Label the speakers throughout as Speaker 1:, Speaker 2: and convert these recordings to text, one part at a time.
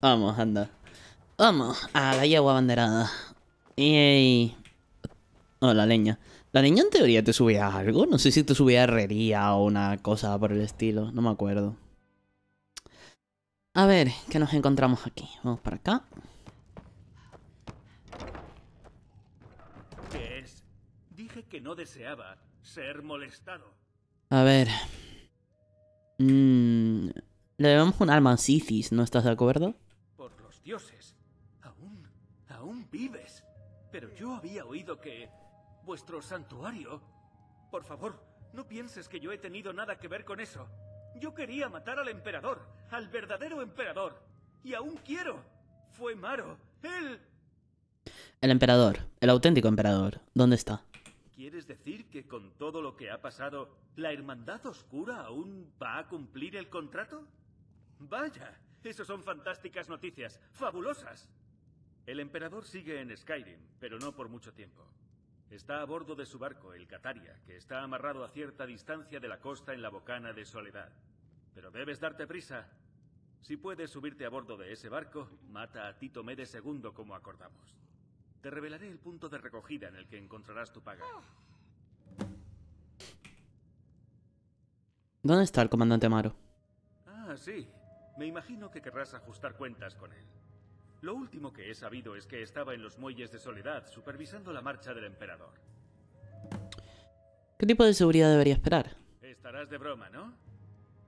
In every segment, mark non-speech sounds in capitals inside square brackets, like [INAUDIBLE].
Speaker 1: Vamos, anda. Vamos a la yegua banderada Y... Oh, la leña. La leña en teoría te subía algo. No sé si te subía herrería o una cosa por el estilo. No me acuerdo. A ver, ¿qué nos encontramos aquí? Vamos para acá.
Speaker 2: Dije que no deseaba ser molestado.
Speaker 1: A ver, Mmm, le debemos un alma Sicis, ¿no estás de acuerdo?
Speaker 2: Por los dioses, aún, aún vives. Pero yo había oído que vuestro santuario... Por favor, no pienses que yo he tenido nada que ver con eso. Yo quería matar al emperador, al verdadero emperador. Y aún quiero. Fue Maro, él...
Speaker 1: El emperador, el auténtico emperador, ¿dónde está?
Speaker 2: ¿Quieres decir que con todo lo que ha pasado, la Hermandad Oscura aún va a cumplir el contrato? Vaya, eso son fantásticas noticias, fabulosas. El emperador sigue en Skyrim, pero no por mucho tiempo. Está a bordo de su barco, el Cataria, que está amarrado a cierta distancia de la costa en la bocana de Soledad. Pero debes darte prisa. Si puedes subirte a bordo de ese barco, mata a Tito Mede II como acordamos. Te revelaré el punto de recogida en el que encontrarás tu paga.
Speaker 1: ¿Dónde está el comandante Amaro?
Speaker 2: Ah, sí. Me imagino que querrás ajustar cuentas con él. Lo último que he sabido es que estaba en los muelles de Soledad supervisando la marcha del emperador.
Speaker 1: ¿Qué tipo de seguridad debería esperar?
Speaker 2: Estarás de broma, ¿no?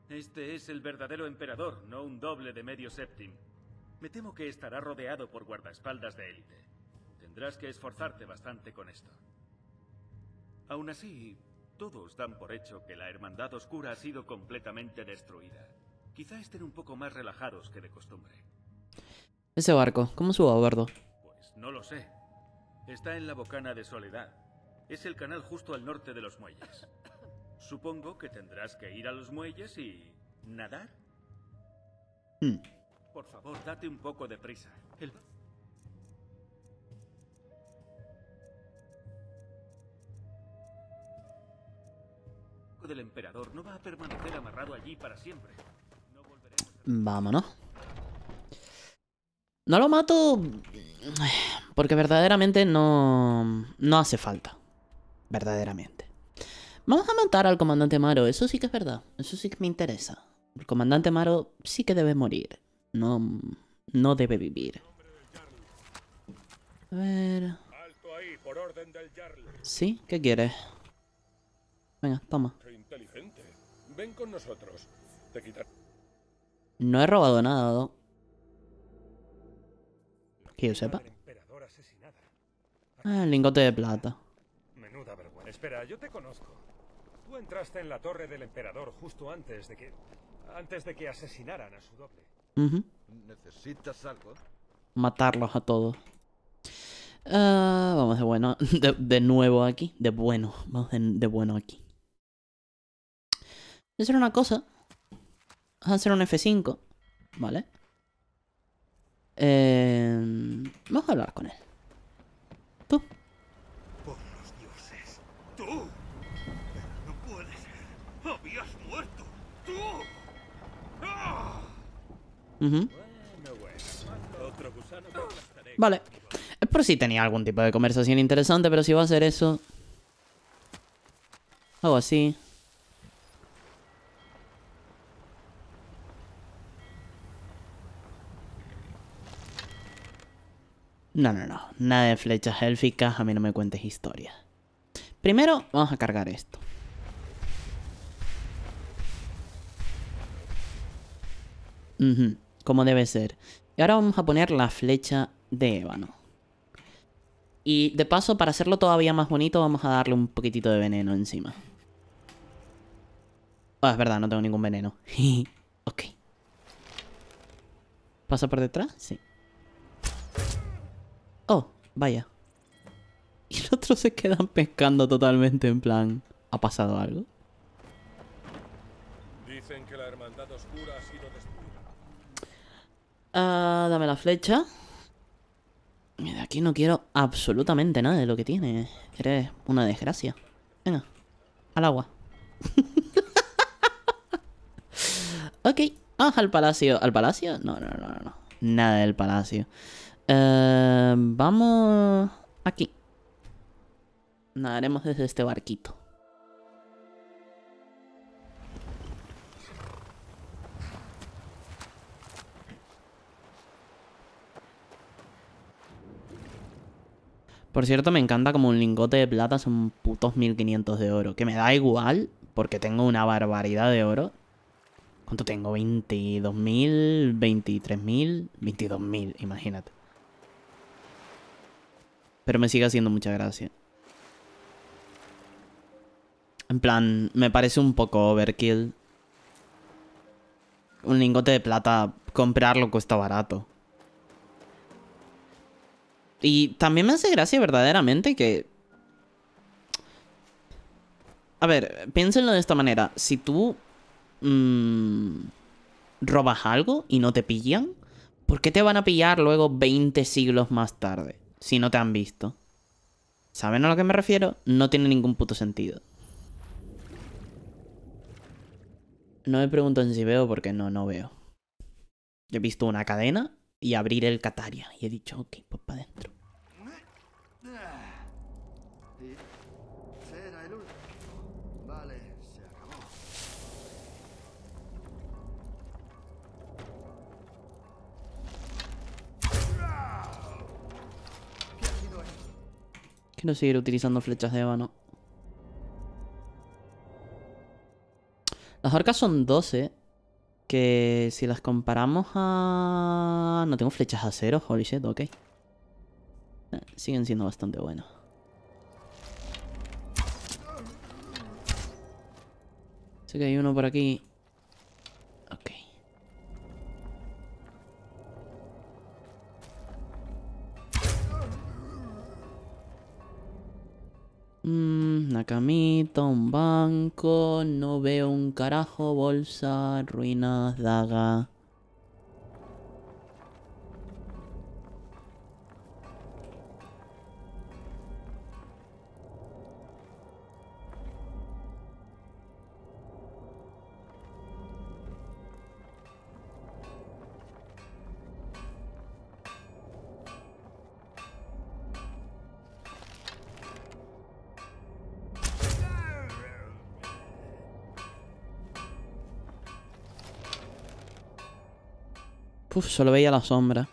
Speaker 2: Este es el verdadero emperador, no un doble de medio séptimo. Me temo que estará rodeado por guardaespaldas de élite. Tendrás que esforzarte bastante con esto. Aún así, todos dan por hecho que la Hermandad Oscura ha sido completamente destruida. Quizá estén un poco más relajados que de costumbre.
Speaker 1: Ese barco, ¿cómo subo a bordo?
Speaker 2: Pues no lo sé. Está en la bocana de Soledad. Es el canal justo al norte de los muelles. [LAUGHS] Supongo que tendrás que ir a los muelles y... ¿Nadar? Hmm. Por favor, date un poco de prisa. El... del emperador no va a permanecer amarrado allí para siempre. No
Speaker 1: Vámonos. No lo mato porque verdaderamente no, no hace falta. Verdaderamente. Vamos a matar al comandante Maro, eso sí que es verdad. Eso sí que me interesa. El comandante Maro sí que debe morir. No, no debe vivir. A ver... ¿Sí? ¿Qué quieres? Venga, toma
Speaker 2: inteligente. Ven
Speaker 3: con nosotros. Te quitar...
Speaker 1: No he robado nada, Que yo sepa. Ah, el lingote de plata.
Speaker 3: Menuda vergüenza. Espera, yo te conozco. Tú entraste en la torre del emperador justo antes de que... Antes de que asesinaran a su doble. ¿Necesitas algo?
Speaker 1: Matarlos a todos. Ah, vamos de bueno. [LAUGHS] De, de, nuevo aquí. De bueno. Vamos de, de bueno aquí. Voy a hacer una cosa. Vamos a hacer un F5. ¿Vale? Eh, vamos a hablar con él. Tú. Por los dioses.
Speaker 3: Tú. No puedes. Habías oh, muerto. Tú.
Speaker 1: Vale. Es por si tenía algún tipo de conversación interesante, pero si va a hacer eso... Algo así. No, no, no. Nada de flechas élficas. A mí no me cuentes historias. Primero, vamos a cargar esto. como debe ser. Y ahora vamos a poner la flecha de ébano. Y de paso, para hacerlo todavía más bonito, vamos a darle un poquitito de veneno encima. Ah, es verdad, no tengo ningún veneno. [LAUGHS] ok. ¿Pasa por detrás? Sí vaya. Y los otros se quedan pescando totalmente en plan, ¿ha pasado algo? Ah, dame la flecha. Mira, aquí no quiero absolutamente nada de lo que tiene. Eres una desgracia. Venga, al agua. [LAUGHS] ok, vamos al palacio. ¿Al palacio? No, no, no, no. Nada del palacio. Em, vamos aquí. Nadaremos desde este barquito. Por cierto, me encanta como un lingote de plata son putos 1500 de oro. Que me da igual, porque tengo una barbaridad de oro. ¿Cuánto tengo? 22.000, 23.000, 22.000, imagínate. Pero me sigue haciendo mucha gracia. En plan, me parece un poco overkill. Un lingote de plata, comprarlo cuesta barato. Y también me hace gracia verdaderamente que... A ver, piénsenlo de esta manera. Si tú... Mm, robas algo y no te pillan, ¿por qué te van a pillar luego 20 siglos más tarde? si no te han visto. ¿Saben a lo que me refiero? No tiene ningún puto sentido. No me pregunto si veo porque no, no veo. He visto una cadena y abrir el Cataria y he dicho, ok, pues para adentro. Quiero seguir utilizando flechas de ébano Las orcas son 12. Que si las comparamos a... No tengo flechas a cero, holy shit, ok. siguen siendo bastante buenas Sé que hay uno por aquí. Camito un banco, no veo un carajo, bolsa, ruinas, daga. solo veía la sombra.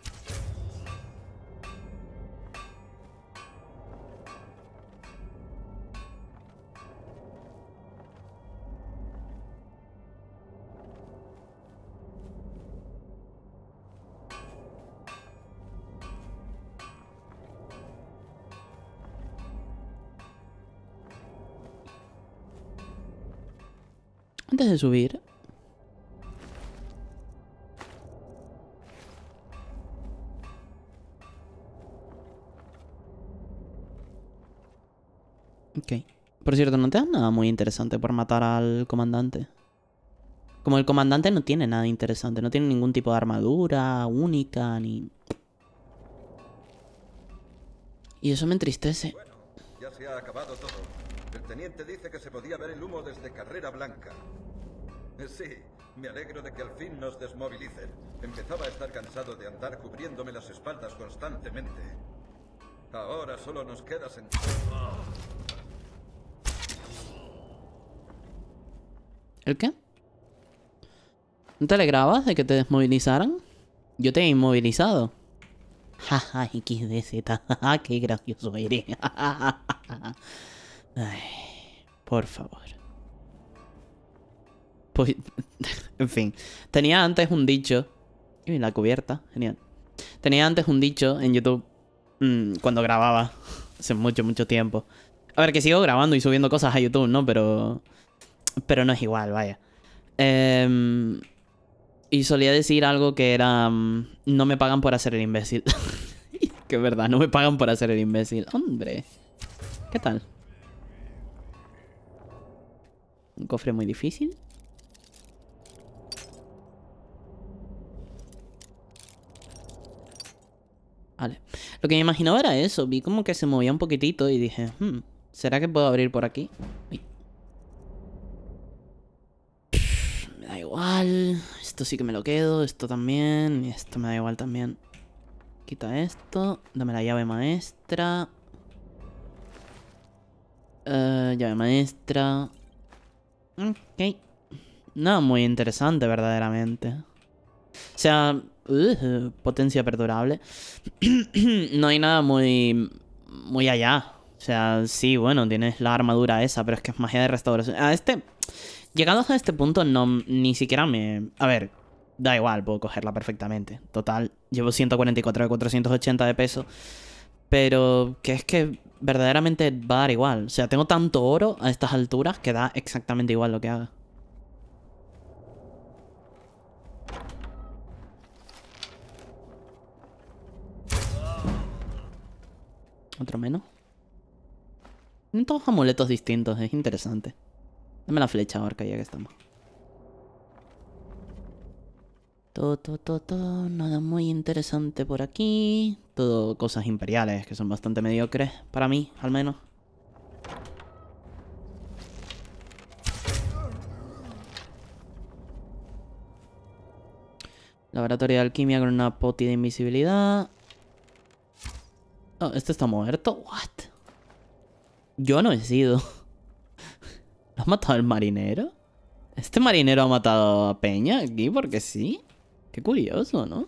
Speaker 1: Antes de subir, cierto, no te dan nada muy interesante por matar al comandante. Como el comandante no tiene nada interesante, no tiene ningún tipo de armadura única, ni... Y eso me entristece. Bueno,
Speaker 4: ya se ha acabado todo. El teniente dice que se podía ver el humo desde Carrera Blanca. Sí, me alegro de que al fin nos desmovilicen. Empezaba a estar cansado de andar cubriéndome las espaldas constantemente. Ahora solo nos queda sentar.
Speaker 1: ¿El qué? ¿No te grabas de que te desmovilizaran? Yo te he inmovilizado. [LAUGHS] Jaja, XDZ. [LAUGHS] qué gracioso eres. [LAUGHS] Ay, por favor. Pues, en fin. Tenía antes un dicho. Y la cubierta, genial. Tenía antes un dicho en YouTube mm, cuando grababa. Hace mucho, mucho tiempo. A ver, que sigo grabando y subiendo cosas a YouTube, ¿no? Pero pero no es igual, vaya. Em, y solía decir algo que era, mm, no me pagan por hacer el imbécil. [LAUGHS] que es verdad, no me pagan por hacer el imbécil. Hombre, ¿qué tal? Un cofre muy difícil. Vale. Lo que me imaginaba era eso. Vi como que se movía un poquitito y dije, hmm, ¿será que puedo abrir por aquí? Uy. igual. Esto sí que me lo quedo. Esto también. Y esto me da igual también. Quita esto. Dame la llave maestra. Eh, llave maestra. Ok. Nada muy interesante verdaderamente. O sea, uh, potencia perdurable. [CLEARS THROAT] no hay nada muy, muy allá. O sea, sí, bueno, tienes la armadura esa, pero es que es magia de restauración. a ah, este... Llegados a este punto, no, ni siquiera me... A ver, da igual, puedo cogerla perfectamente. Total, llevo 144 de 480 de peso. Pero que es que verdaderamente va a dar igual. O sea, tengo tanto oro a estas alturas que da exactamente igual lo que haga. Otro menos. Tienen todos amuletos distintos, es interesante. Dame la flecha, que ya que estamos. Todo, todo, todo, nada muy interesante por aquí. Todo cosas imperiales que son bastante mediocres, para mí, al menos. Laboratorio de alquimia con una poti de invisibilidad. Oh, este está muerto. What? Yo no he sido. ¿Lo ha matado el marinero? ¿Este marinero ha matado a Peña aquí porque sí? Qué curioso, ¿no?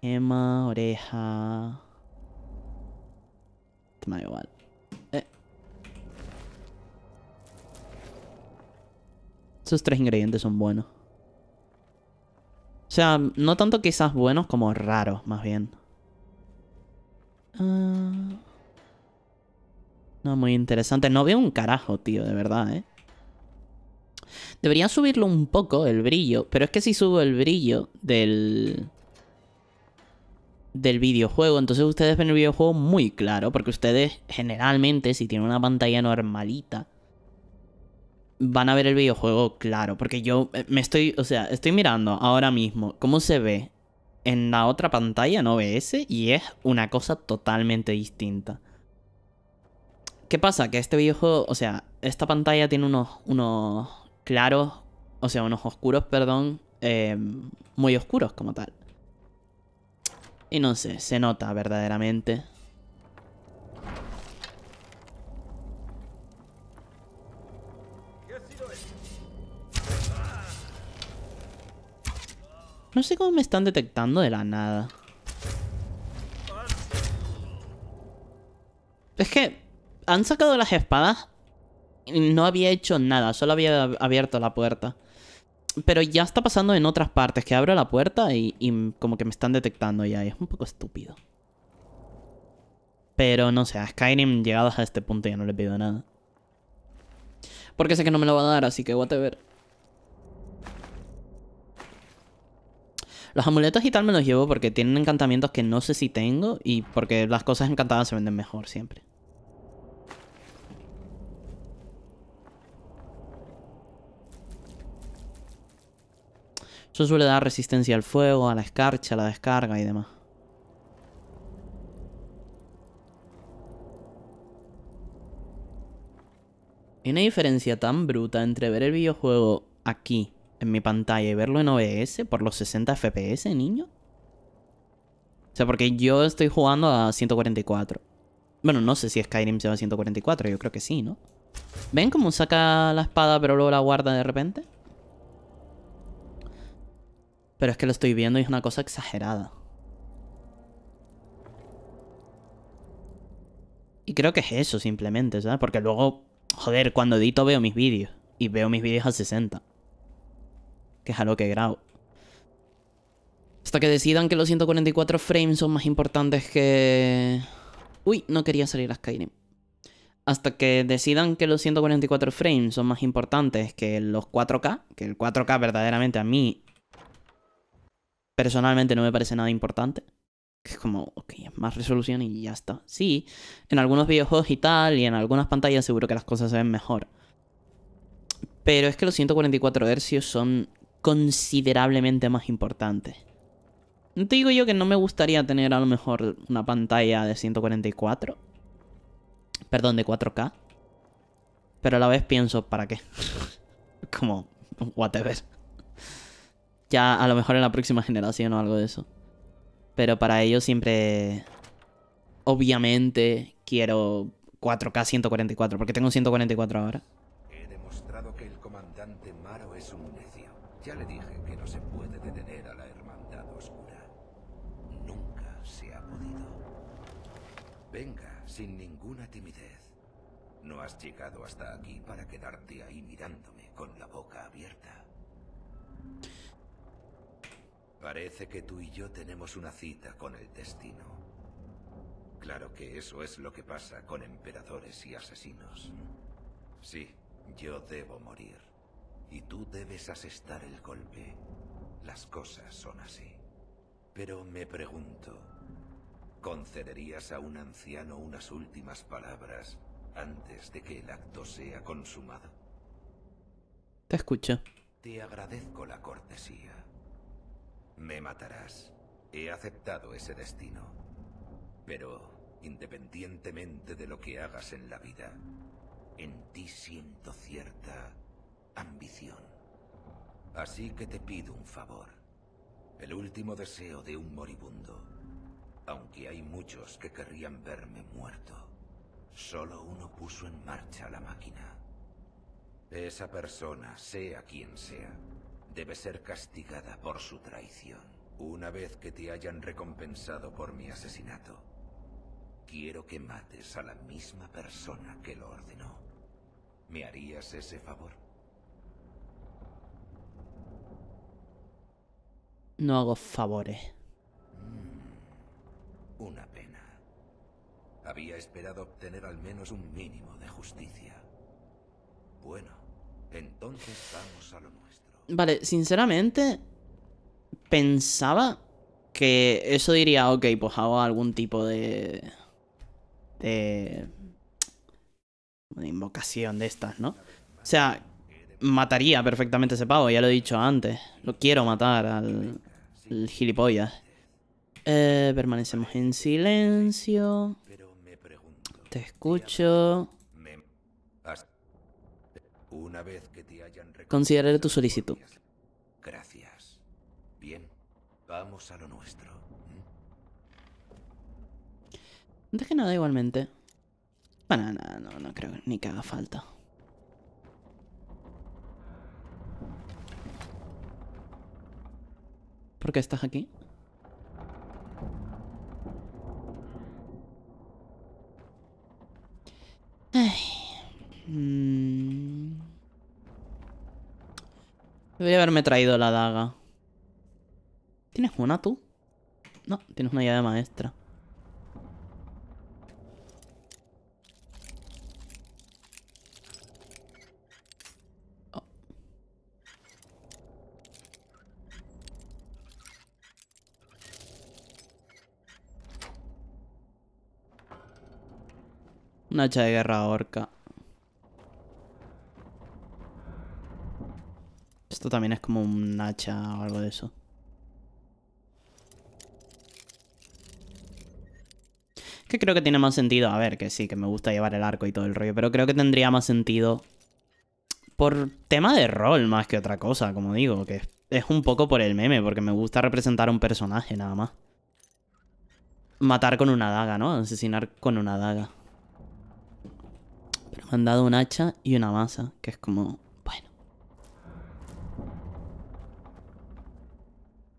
Speaker 1: Emma, oreja... Te este me da igual. Eh. Esos tres ingredientes son buenos. O sea, no tanto quizás buenos como raros, más bien. Ah... No, muy interesante. No veo un carajo, tío, de verdad, ¿eh? Debería subirlo un poco, el brillo. Pero es que si subo el brillo del... Del videojuego, entonces ustedes ven el videojuego muy claro. Porque ustedes, generalmente, si tienen una pantalla normalita... Van a ver el videojuego claro. Porque yo eh, me estoy... O sea, estoy mirando ahora mismo cómo se ve en la otra pantalla ve ese? y es una cosa totalmente distinta. ¿Qué pasa? Que este viejo, o sea, esta pantalla tiene unos, unos claros, o sea, unos oscuros, perdón, em, muy oscuros como tal. Y no sé, se nota verdaderamente. No sé cómo me están detectando de la nada. Es que han sacado las espadas. No había hecho nada, solo había abierto la puerta. Pero ya está pasando en otras partes, que abro la puerta y, como que me están detectando ya. es un poco estúpido. Pero no sé, a Skyrim llegados a este punto ya no le pido nada. Porque sé que no me lo va a dar, así que whatever. Los amuletos y tal me los llevo porque tienen encantamientos que no sé si tengo y porque las cosas encantadas se venden mejor siempre. Eso suele dar resistencia al fuego, a la escarcha, a la descarga y demás. Hay una diferencia tan bruta entre ver el videojuego aquí, en mi pantalla, y verlo en OBS por los 60 FPS, niño. O sea, porque yo estoy jugando a 144. Bueno, no sé si Skyrim se va a 144, yo creo que sí, ¿no? ¿Ven cómo saca la espada pero luego la guarda de repente? Pero es que lo estoy viendo y es una cosa exagerada. Y creo que es eso simplemente, ¿sabes? Porque luego, joder, cuando edito veo mis vídeos. Y veo mis vídeos a 60. Que es a que grabo. Hasta que decidan que los 144 frames son más importantes que... Uy, no quería salir a Skyrim. Hasta que decidan que los 144 frames son más importantes que los 4K, que el 4K verdaderamente a mí personalmente no me parece nada importante. Es como, ok, más resolución y ya está. Sí, en algunos videojuegos y tal, y en algunas pantallas seguro que las cosas se ven mejor. Pero es que los 144 Hz son considerablemente más importantes. te digo yo que no me gustaría tener a lo mejor una pantalla de 144. Perdón, de 4K. Pero a la vez pienso, ¿para qué? [LAUGHS] como, whatever. Ya a lo mejor en la próxima generación o algo de eso. Pero para ello siempre... Obviamente quiero 4K 144, porque tengo 144 ahora.
Speaker 4: He demostrado que el comandante Maro es un necio. Ya le dije que no se puede detener a la hermandad oscura. Nunca se ha podido. Venga, sin ninguna timidez. No has llegado hasta aquí para quedarte ahí mirándome con la boca abierta. Parece que tú y yo tenemos una cita con el destino. Claro que eso es lo que pasa con emperadores y asesinos. Sí, yo debo morir. Y tú debes asestar el golpe. Las cosas son así. Pero me pregunto, ¿concederías a un anciano unas últimas palabras antes de que el acto sea consumado? Te escucho. Te agradezco la cortesía me matarás. He aceptado ese destino. Pero, independientemente de lo que hagas en la vida, en ti siento cierta ambición. Así que te pido un favor. El último deseo de un moribundo. Aunque hay muchos que querrían verme muerto. Solo uno puso en marcha la máquina. Esa persona, sea quien sea, debe ser castigada por su traición. Una vez que te hayan recompensado por mi asesinato, quiero que mates a la misma persona que lo ordenó. ¿Me harías ese favor?
Speaker 1: No hago favores.
Speaker 4: Mm, una pena. Había esperado obtener al menos un mínimo de justicia. Bueno, entonces vamos a lo
Speaker 1: Vale, sinceramente, pensaba que eso diría, ok, pues hago algún tipo de... de... invocación de estas, ¿no? O sea, mataría perfectamente ese pavo, ya lo he dicho antes. Lo quiero matar al, al gilipollas. Eh, permanecemos en silencio. Te escucho.
Speaker 4: Una vez que te hayan Consideraré tu solicitud. Gracias. Bien, vamos a lo nuestro.
Speaker 1: Deje nada, igualmente. Bueno, no, no, creo ni que haga falta. ¿Por qué estás aquí? Ay. Mm. Debería haberme traído la daga. ¿Tienes una tú? No, tienes una llave maestra. Oh. Una hacha de guerra orca. también es como un hacha o algo de eso. que creo que tiene más sentido. A ver, que sí, que me gusta llevar el arco y todo el rollo, pero creo que tendría más sentido por tema de rol más que otra cosa, como digo, que es un poco por el meme, porque me gusta representar a un personaje nada más. Matar con una daga, ¿no? Asesinar con una daga. Pero me han dado un hacha y una masa, que es como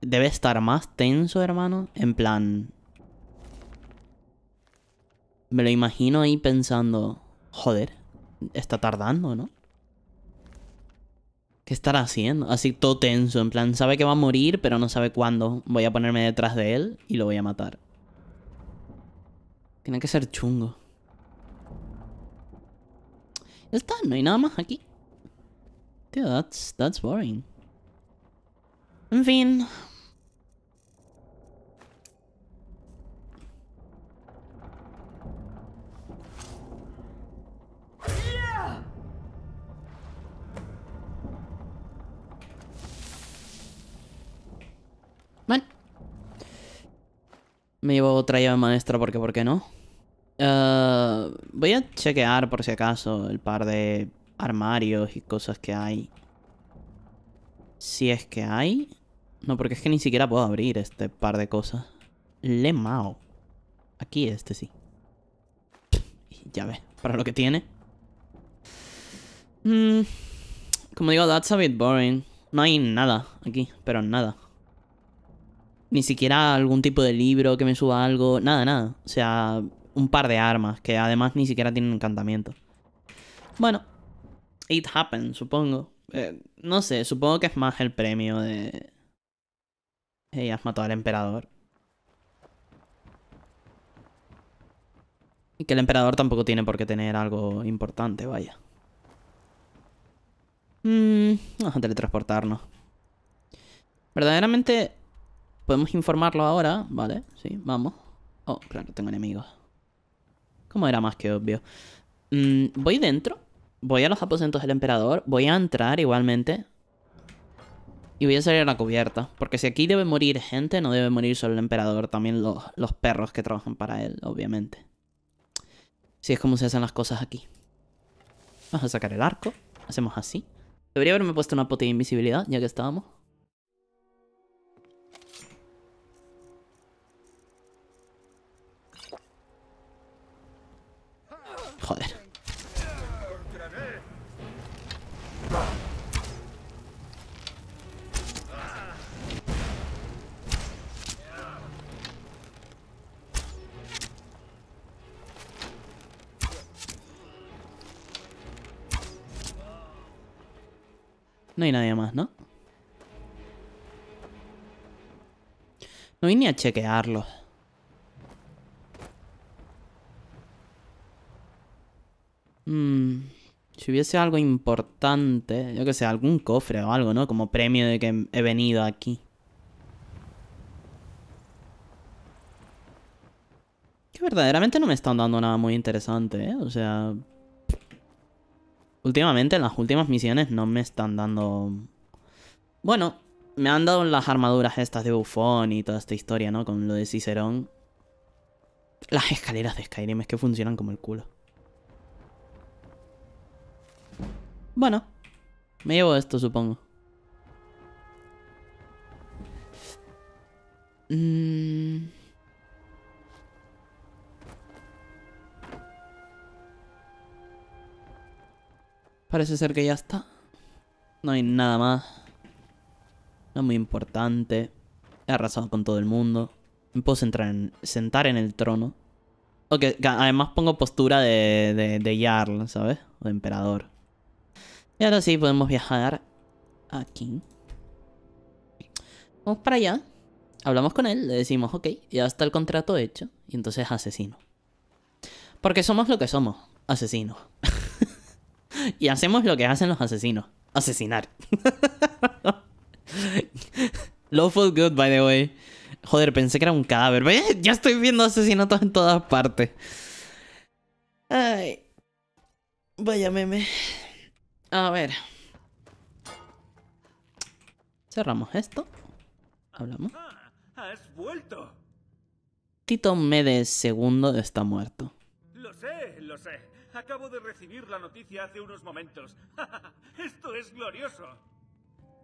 Speaker 1: debe estar más tenso, hermano. En plan... Me lo imagino ahí pensando... Joder, está tardando, ¿no? ¿Qué estará haciendo? Así todo tenso, en plan, sabe que va a morir, pero no sabe cuándo. Voy a ponerme detrás de él y lo voy a matar. Tiene que ser chungo. Ya está, no hay nada más aquí. Tío, that's, that's boring. En fin, Me llevo otra llave maestra porque ¿por qué no? Eh, voy a chequear por si acaso el par de armarios y cosas que hay. Si es que hay. No, porque es que ni siquiera puedo abrir este par de cosas. Le mao. Aquí este sí. Ya ve, para lo que tiene. Mm, como digo, that's a bit boring. No hay nada aquí, pero nada. Ni siquiera algún tipo de libro que me suba algo. Nada, nada. O sea, un par de armas que además ni siquiera tienen encantamiento. Bueno, it happened, supongo. Eh, no sé, supongo que es más el premio de... Hey, has matado al emperador. Y que el emperador tampoco tiene por qué tener algo importante, vaya. Mm, vamos a teletransportarnos. Verdaderamente Podemos informarlo ahora, ¿vale? Sí, vamos. Oh, claro, tengo enemigos. Como era más que obvio. Mm, voy dentro. Voy a los aposentos del emperador. Voy a entrar igualmente. Y voy a salir a la cubierta. Porque si aquí debe morir gente, no debe morir solo el emperador. También los, los perros que trabajan para él, obviamente. Si es como se hacen las cosas aquí. Vamos a sacar el arco. Hacemos así. Debería haberme puesto una pota de invisibilidad, ya que estábamos. Joder. No hay nadie más, ¿no? No vine a chequearlo. Mmm.. si hubiese algo importante, yo que sé, algún cofre o algo, ¿no? Como premio de que he venido aquí. Que verdaderamente no me están dando nada muy interesante, ¿eh? O sea... Últimamente, en las últimas misiones no me están dando... Bueno, me han dado las armaduras estas de bufón y toda esta historia, ¿no? Con lo de Cicerón. Las escaleras de Skyrim es que funcionan como el culo. Bueno, me llevo esto, supongo. Mm. Parece ser que ya está. No hay nada más. No es muy importante. He arrasado con todo el mundo. Me puedo en, sentar en el trono. Ok, además pongo postura de, de, de Jarl, ¿sabes? O de emperador. Y ahora sí podemos viajar aquí. Vamos para allá. Hablamos con él, le decimos, ok, ya está el contrato hecho. Y entonces asesino. Porque somos lo que somos, asesinos. [LAUGHS] y hacemos lo que hacen los asesinos. Asesinar. Lawful [LAUGHS] good, by the way. Joder, pensé que era un cadáver. Ya estoy viendo asesinatos en todas partes. Ay. Vaya meme. A ver. Cerramos esto. Hablamos.
Speaker 2: Ah, has vuelto.
Speaker 1: Tito Medes II está muerto.
Speaker 2: Lo sé, lo sé. Acabo de recibir la noticia hace unos momentos. [LAUGHS] Esto es glorioso.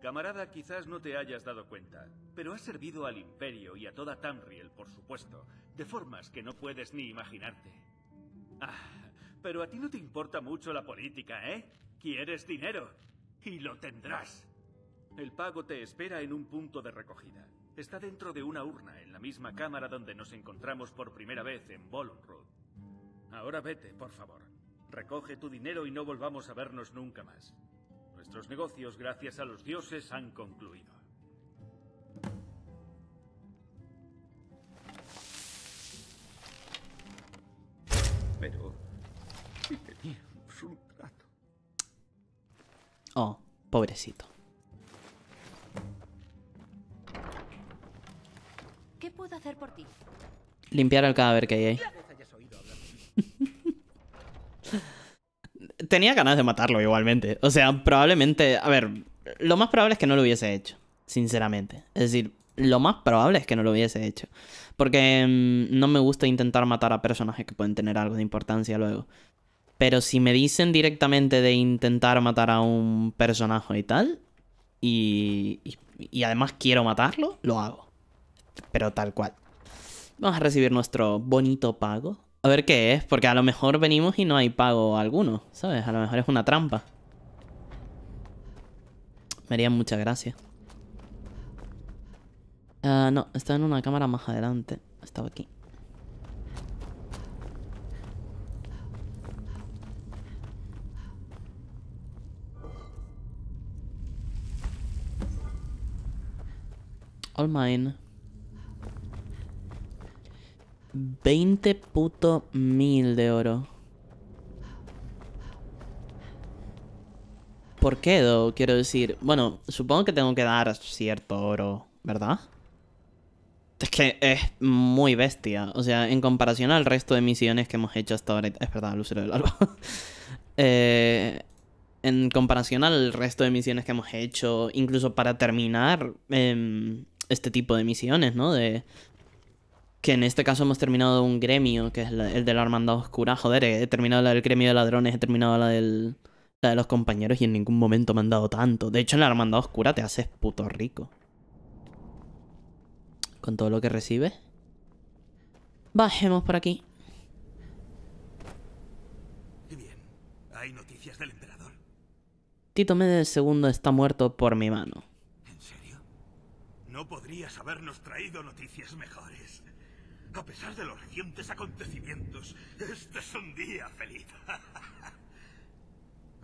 Speaker 2: Camarada, quizás no te hayas dado cuenta, pero has servido al Imperio y a toda Tamriel, por supuesto, de formas que no puedes ni imaginarte. Ah, pero a ti no te importa mucho la política, ¿eh? Quieres dinero y lo tendrás. El pago te espera en un punto de recogida. Está dentro de una urna en la misma cámara donde nos encontramos por primera vez en Bolon Road. Ahora vete, por favor. Recoge tu dinero y no volvamos a vernos nunca más. Nuestros negocios, gracias a los dioses, han concluido. Pero
Speaker 1: Oh, pobrecito. ¿Qué puedo hacer por ti? Limpiar el cadáver que hay ahí. Tenía ganas de matarlo igualmente. O sea, probablemente... A ver, lo más probable es que no lo hubiese hecho, sinceramente. Es decir, lo más probable es que no lo hubiese hecho. Porque mm, no me gusta intentar matar a personajes que pueden tener algo de importancia luego. Pero si me dicen directamente de intentar matar a un personaje y tal, y, y, además quiero matarlo, lo hago. Pero tal cual. Vamos a recibir nuestro bonito pago. A ver qué es, porque a lo mejor venimos y no hay pago alguno, ¿sabes? A lo mejor es una trampa. Me haría mucha gracia. Ah, no, estaba en una cámara más adelante. Estaba aquí. 20 puto mil de oro. ¿Por qué, Do? Quiero decir, bueno, supongo que tengo que dar cierto oro, ¿verdad? Es que es muy bestia. O sea, en comparación al resto de misiones que hemos hecho hasta ahora... Es verdad, Lucero del Alba. [LAUGHS] Eh, en comparación al resto de misiones que hemos hecho, incluso para terminar... Eh, este tipo de misiones, ¿no? De, que en este caso hemos terminado un gremio, que es el de la Hermandad Oscura. Joder, he terminado la del gremio de ladrones, he terminado la, del, la de los compañeros y en ningún momento me han dado tanto. De hecho, en la Hermandad Oscura te haces puto rico. Con todo lo que recibes. Bajemos por aquí. Tito Medes II está muerto por mi mano.
Speaker 3: No podrías habernos traído noticias mejores. A pesar de los recientes acontecimientos, este es un día feliz. [LAUGHS] a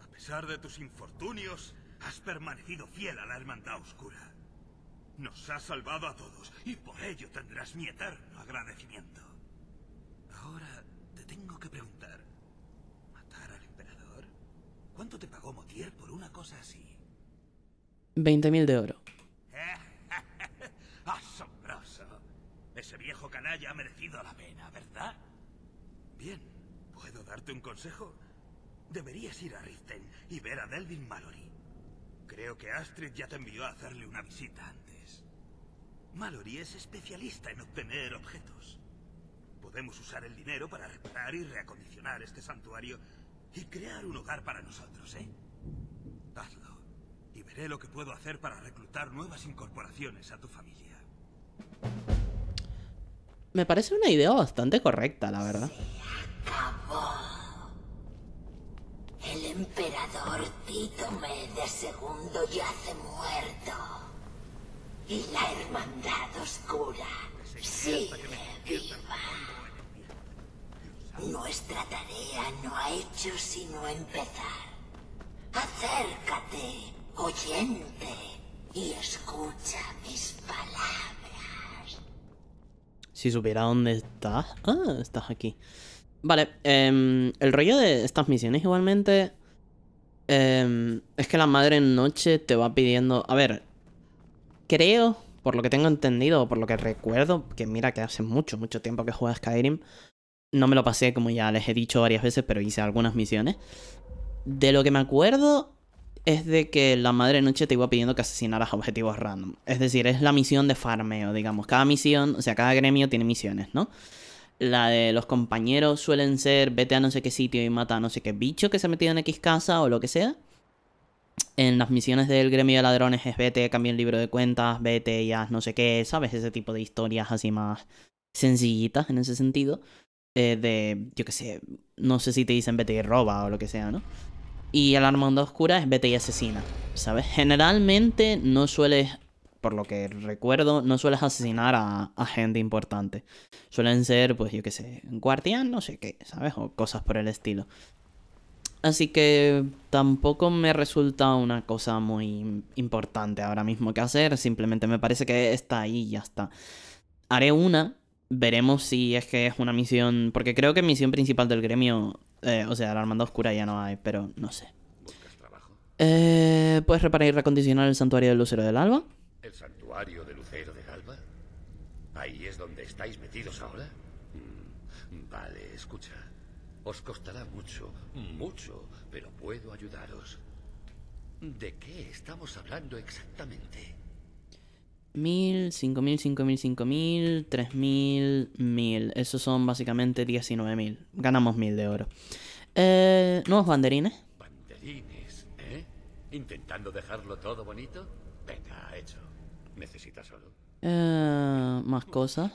Speaker 3: pesar de tus infortunios, has permanecido fiel a la Hermandad Oscura. Nos has salvado a todos y por ello tendrás mi eterno agradecimiento. Ahora te tengo que preguntar. ¿Matar al emperador? ¿Cuánto te pagó Motier por una cosa así?
Speaker 1: 20.000 de oro.
Speaker 3: Asombroso. Ese viejo canalla ha merecido la pena, ¿verdad? Bien, ¿puedo darte un consejo? Deberías ir a Riften y ver a Delvin Mallory. Creo que Astrid ya te envió a hacerle una visita antes. Mallory es especialista en obtener objetos. Podemos usar el dinero para reparar y reacondicionar este santuario y crear un hogar para nosotros, ¿eh? Hazlo y veré lo que puedo hacer para reclutar nuevas incorporaciones a tu familia.
Speaker 1: Me parece una idea bastante correcta, la verdad. Se acabó.
Speaker 3: El emperador Tito de segundo yace muerto. Y la hermandad oscura sigue viva. Nuestra tarea no ha hecho sino empezar. Acércate, oyente, y escucha mis palabras.
Speaker 1: Si supiera dónde estás... Ah, estás aquí. Vale, em, el rollo de estas misiones igualmente... Em, es que la madre en noche te va pidiendo... A ver, creo, por lo que tengo entendido, por lo que recuerdo, que mira que hace mucho, mucho tiempo que juegas Skyrim, no me lo pasé como ya les he dicho varias veces, pero hice algunas misiones. De lo que me acuerdo, es de que la madre noche te iba pidiendo que asesinaras objetivos random. Es decir, es la misión de farmeo, digamos. Cada misión, o sea, cada gremio tiene misiones, ¿no? La de los compañeros suelen ser vete a no sé qué sitio y mata a no sé qué bicho que se ha metido en X casa o lo que sea. En las misiones del gremio de ladrones es vete, cambia el libro de cuentas, vete y no sé qué, ¿sabes? Ese tipo de historias así más sencillitas en ese sentido. Eh, de, yo qué sé, no sé si te dicen vete y roba o lo que sea, ¿no? Y el Armando Oscura es Vete y Asesina, ¿sabes? Generalmente no sueles, por lo que recuerdo, no sueles asesinar a, a gente importante. Suelen ser, pues yo qué sé, guardián, no sé qué, ¿sabes? O cosas por el estilo. Así que tampoco me resulta una cosa muy importante ahora mismo que hacer. Simplemente me parece que está ahí y ya está. Haré una veremos si es que es una misión. Porque creo que misión principal del gremio. Eh, o sea, la Armada Oscura ya no hay, pero no sé. Eh, ¿Puedes reparar y recondicionar el santuario del Lucero del Alba?
Speaker 5: ¿El santuario del Lucero del Alba? ¿Ahí es donde estáis metidos ahora? Mm, vale, escucha. Os costará mucho, mucho, pero puedo ayudaros. ¿De qué estamos hablando exactamente?
Speaker 1: mil cinco cinco mil cinco mil tres mil mil Esos son básicamente mil Ganamos mil de oro. Eh, nuevos banderines. Banderines,
Speaker 5: ¿eh? ¿Intentando dejarlo todo bonito? Venga, hecho. ¿Necesitas solo
Speaker 1: Eh, más cosas.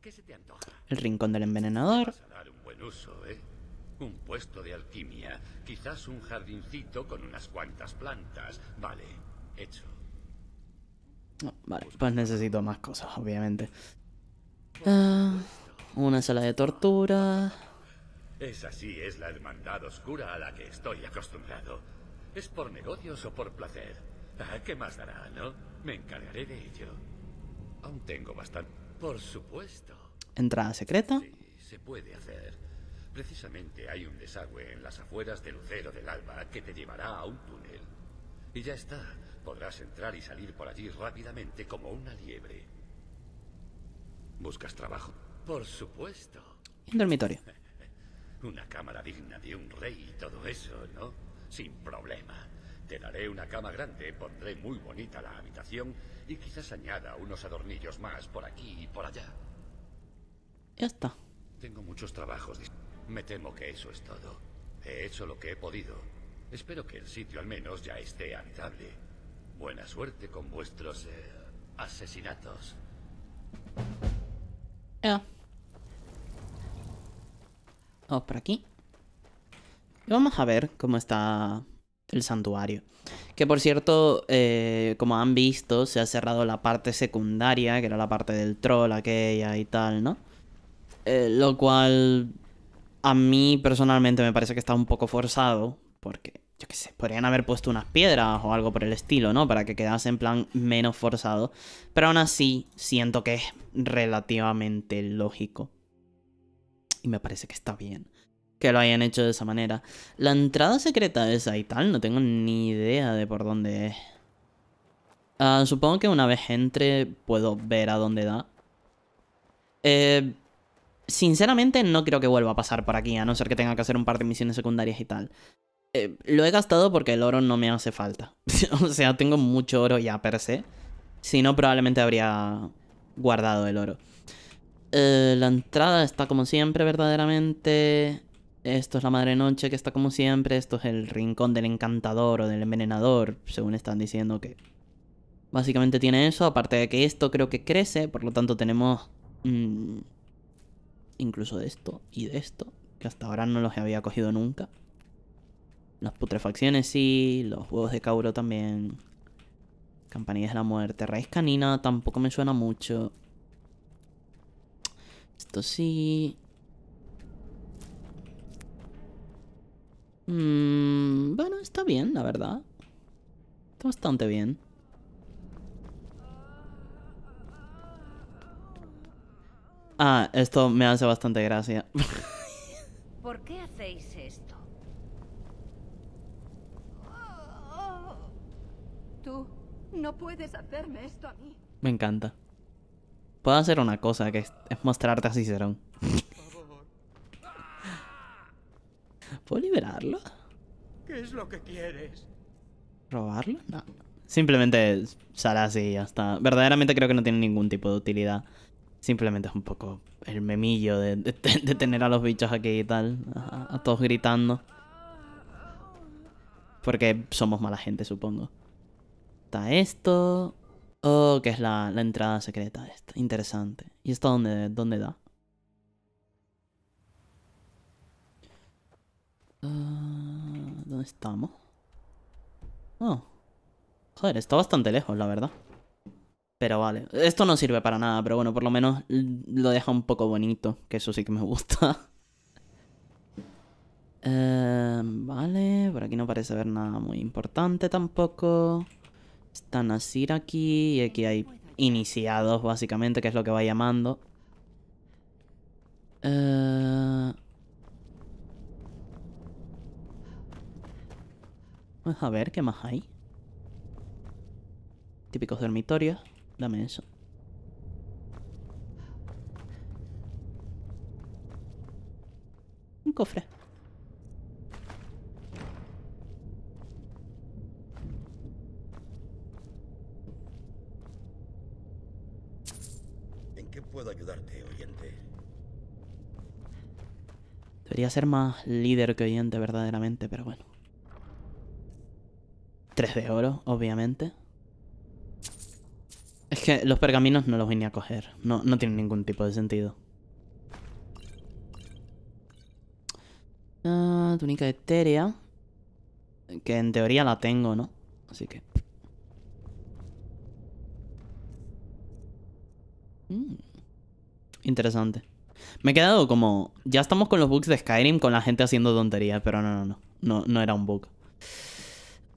Speaker 1: ¿Qué se te antoja? El rincón del envenenador.
Speaker 5: un buen uso, ¿eh? Un puesto de alquimia. Quizás un jardincito con unas cuantas plantas. Vale, hecho
Speaker 1: vale, pues necesito más cosas, obviamente. Ah. una sala de tortura.
Speaker 5: Es así, es la hermandad oscura a la que estoy acostumbrado. ¿Es por negocios o por placer? Ah, ¿Qué más dará, no? Me encargaré de ello. Aún tengo bastante. Por supuesto.
Speaker 1: ¿Entrada secreta? Sí,
Speaker 5: se puede hacer. Precisamente hay un desagüe en las afueras del Lucero del Alba que te llevará a un túnel. Y ya está. Podrás entrar y salir por allí rápidamente como una liebre. ¿Buscas trabajo? Por supuesto. Un dormitorio. [LAUGHS] Una cámara digna de un rey y todo eso, ¿no? Sin problema. Te daré una cama grande, pondré muy bonita la habitación y quizás añada unos adornillos más por aquí y por allá. Ya está. Tengo muchos trabajos. Me temo que eso es todo. He hecho lo que he podido. Espero que el sitio al menos ya esté habitable. Buena suerte con vuestros eh, asesinatos. Ah.
Speaker 1: Vamos por aquí. Y vamos a ver cómo está el santuario. Que por cierto, eh, como han visto, se ha cerrado la parte secundaria, que era la parte del troll aquella y tal, ¿no? Eh, lo cual a mí personalmente me parece que está un poco forzado, porque yo qué sé, podrían haber puesto unas piedras o algo por el estilo, ¿no? Para que quedase en plan menos forzado. Pero aún así, siento que es relativamente lógico. Y me parece que está bien que lo hayan hecho de esa manera. La entrada secreta esa y tal, no tengo ni idea de por dónde es. Ah, supongo que una vez entre puedo ver a dónde da. Eh, sinceramente no creo que vuelva a pasar por aquí, a no ser que tenga que hacer un par de misiones secundarias y tal. Eh, lo he gastado porque el oro no me hace falta. [LAUGHS] o sea, tengo mucho oro ya per se. Si no, probablemente habría guardado el oro. Eh, la entrada está como siempre, verdaderamente. Esto es la madre noche que está como siempre. Esto es el rincón del encantador o del envenenador, según están diciendo que... Básicamente tiene eso, aparte de que esto creo que crece, por lo tanto tenemos... Mm, incluso de esto y de esto, que hasta ahora no los había cogido nunca. Las putrefacciones sí, los huevos de Cauro también. Campanillas de la muerte. Raíz canina tampoco me suena mucho. Esto sí. Mm, bueno, está bien, la verdad. Está bastante bien. Ah, esto me hace bastante gracia. [LAUGHS]
Speaker 4: ¿Por qué hacéis
Speaker 5: No puedes hacerme esto a mí.
Speaker 1: Me encanta. Puedo hacer una cosa que es, mostrarte a Cicerón. [LAUGHS] ¿Puedo liberarlo?
Speaker 3: ¿Qué es lo que quieres?
Speaker 1: ¿Robarlo? No. Simplemente sale así y ya Verdaderamente creo que no tiene ningún tipo de utilidad. Simplemente es un poco el memillo de, tener a los bichos aquí y tal. a todos gritando. Porque somos mala gente, supongo está esto. Oh, que es la, entrada secreta esta. Interesante. ¿Y esto dónde, dónde da? Ah, ¿Dónde estamos? Oh. Joder, está bastante lejos, la verdad. Pero vale. Esto no sirve para nada, pero bueno, por lo menos lo deja un poco bonito. Que eso sí que me gusta. [LAUGHS] Eh, vale, por aquí no parece haber nada muy importante tampoco está Nasir aquí y aquí hay iniciados básicamente, que es lo que va llamando. Vamos eh, a ver qué más hay. Típicos dormitorios. Dame eso. Un cofre. ser más líder que oyente verdaderamente, pero bueno. Tres de oro, obviamente. Es que los pergaminos no los vine a coger. No, no tienen ningún tipo de sentido. Ah, túnica etérea. Que en teoría la tengo, ¿no? Así que... Mm. Interesante. Me he quedado como. Ya estamos con los bugs de Skyrim con la gente haciendo tonterías, pero no, no, no. No, no era un bug.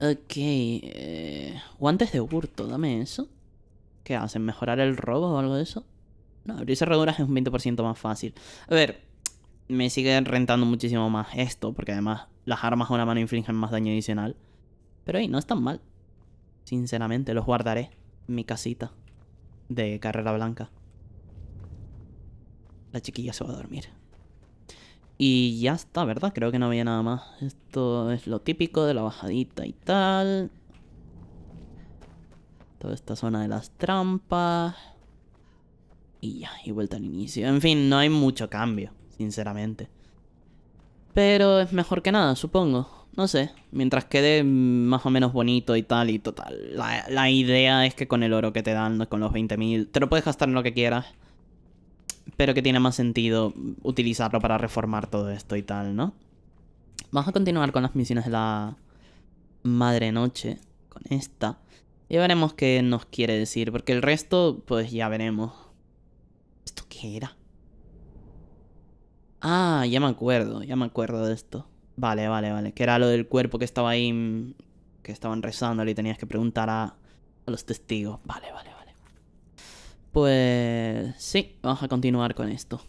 Speaker 1: Ok. Eh, guantes de hurto, dame eso. ¿Qué hacen? ¿Mejorar el robo o algo de eso? No, abrir cerraduras es un 20% más fácil. A ver, me siguen rentando muchísimo más esto, porque además las armas a una mano infligen más daño adicional. Pero ahí no es tan mal. Sinceramente, los guardaré en mi casita de carrera blanca. La chiquilla se va a dormir. Y ya está, ¿verdad? Creo que no había nada más. Esto es lo típico de la bajadita y tal. Toda esta zona de las trampas. Y ya, y vuelta al inicio. En fin, no hay mucho cambio, sinceramente. Pero es mejor que nada, supongo. No sé, mientras quede más o menos bonito y tal y total. La, la idea es que con el oro que te dan, con los 20.000, te lo puedes gastar en lo que quieras pero que tiene más sentido utilizarlo para reformar todo esto y tal, ¿no? Vamos a continuar con las misiones de la Madre Noche, con esta. Y veremos qué nos quiere decir, porque el resto, pues ya veremos. ¿Esto qué era? Ah, ya me acuerdo, ya me acuerdo de esto. Vale, vale, vale. Que era lo del cuerpo que estaba ahí, que estaban rezando y tenías que preguntar a, a los testigos. Vale, vale. Pues sí, vamos a continuar con esto.